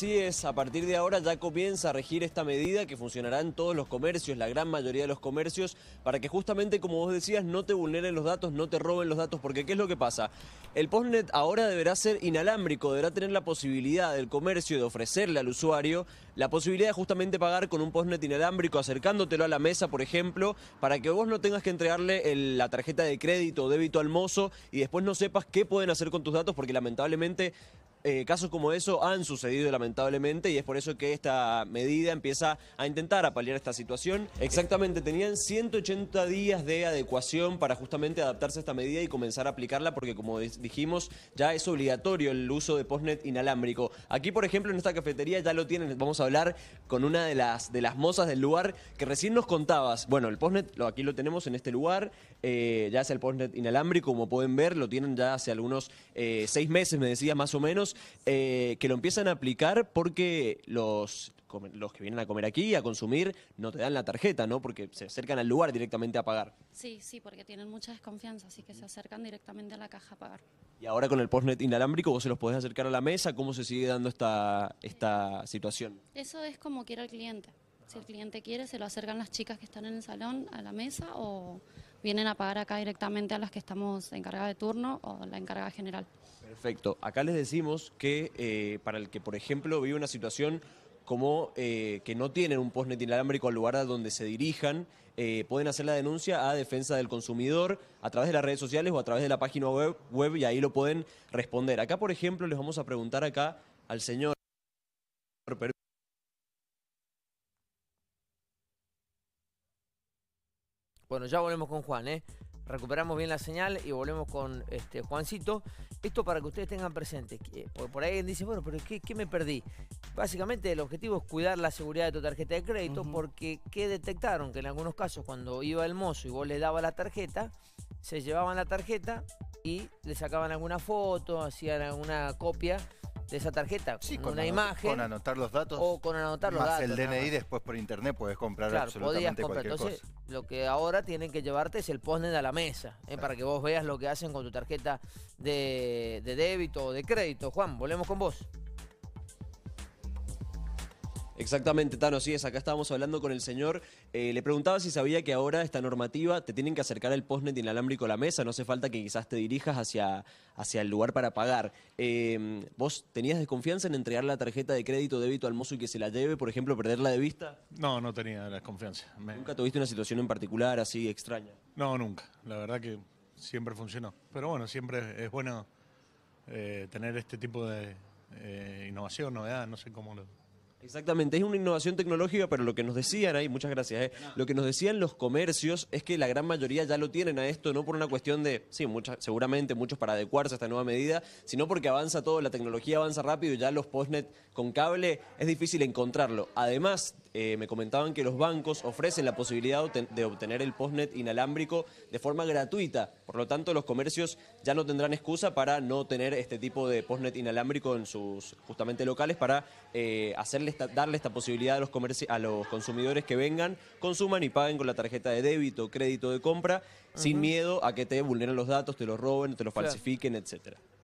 Así es, a partir de ahora ya comienza a regir esta medida que funcionará en todos los comercios, la gran mayoría de los comercios, para que justamente, como vos decías, no te vulneren los datos, no te roben los datos, porque ¿qué es lo que pasa? El postnet ahora deberá ser inalámbrico, deberá tener la posibilidad del comercio de ofrecerle al usuario la posibilidad de justamente pagar con un postnet inalámbrico, acercándotelo a la mesa, por ejemplo, para que vos no tengas que entregarle la tarjeta de crédito o débito al mozo y después no sepas qué pueden hacer con tus datos, porque lamentablemente eh, casos como eso han sucedido lamentablemente y es por eso que esta medida empieza a intentar a esta situación. Exactamente, tenían 180 días de adecuación para justamente adaptarse a esta medida y comenzar a aplicarla porque como dijimos ya es obligatorio el uso de postnet inalámbrico. Aquí por ejemplo en esta cafetería ya lo tienen, vamos a hablar con una de las, de las mozas del lugar que recién nos contabas. Bueno, el postnet lo, aquí lo tenemos en este lugar, eh, ya es el postnet inalámbrico, como pueden ver, lo tienen ya hace algunos eh, seis meses, me decías más o menos. Eh, que lo empiezan a aplicar porque los, los que vienen a comer aquí, a consumir, no te dan la tarjeta, ¿no? Porque se acercan al lugar directamente a pagar. Sí, sí, porque tienen mucha desconfianza, así que se acercan directamente a la caja a pagar. Y ahora con el postnet inalámbrico, vos se los podés acercar a la mesa, ¿cómo se sigue dando esta, esta situación? Eso es como quiera el cliente. Si el cliente quiere, se lo acercan las chicas que están en el salón a la mesa o vienen a pagar acá directamente a las que estamos encargadas de turno o la encargada general. Perfecto. Acá les decimos que eh, para el que, por ejemplo, vive una situación como eh, que no tienen un postnet inalámbrico al lugar a donde se dirijan, eh, pueden hacer la denuncia a Defensa del Consumidor a través de las redes sociales o a través de la página web, web y ahí lo pueden responder. Acá, por ejemplo, les vamos a preguntar acá al señor Bueno, ya volvemos con Juan, ¿eh? Recuperamos bien la señal y volvemos con este, Juancito. Esto para que ustedes tengan presente. Que, eh, por ahí dicen, bueno, pero qué, me perdí? Básicamente el objetivo es cuidar la seguridad de tu tarjeta de crédito porque ¿qué detectaron? Que en algunos casos cuando iba el mozo y vos le dabas la tarjeta, se llevaban la tarjeta y le sacaban alguna foto, hacían alguna copia de esa tarjeta con, una imagen. Con anotar los datos. O con anotar los más datos. el DNI después por internet puedes comprar claro, podías comprar. Entonces, Lo que ahora tienen que llevarte es el postnet a la mesa, eh, para que vos veas lo que hacen con tu tarjeta de débito o de crédito. Juan, volvemos con vos. Exactamente, Tano, sí, es. Acá estábamos hablando con el señor. Eh, le preguntaba si sabía que ahora esta normativa te tienen que acercar el postnet inalámbrico a la mesa. No hace falta que quizás te dirijas hacia, hacia el lugar para pagar. Eh, ¿Vos tenías desconfianza en entregar la tarjeta de crédito débito al mozo y que se la lleve, por ejemplo, perderla de vista? No, no tenía desconfianza. ¿Nunca tuviste una situación en particular así extraña? No, nunca. La verdad que siempre funcionó. Pero bueno, siempre es bueno eh, tener este tipo de eh, innovación, novedad, no sé cómo lo Exactamente, es una innovación tecnológica, pero lo que nos decían ahí, muchas gracias, eh, lo que nos decían los comercios es que la gran mayoría ya lo tienen a esto, no por una cuestión de, sí, seguramente muchos para adecuarse a esta nueva medida, sino porque avanza todo, la tecnología avanza rápido y ya los postnet con cable es difícil encontrarlo. Además, eh, me comentaban que los bancos ofrecen la posibilidad de obtener el postnet inalámbrico de forma gratuita. Por lo tanto, los comercios ya no tendrán excusa para no tener este tipo de postnet inalámbrico en sus justamente locales para eh, hacerle darle esta posibilidad a los, a los consumidores que vengan, consuman y paguen con la tarjeta de débito, crédito de compra, sin miedo a que te vulneren los datos, te los roben, te los falsifiquen, etc.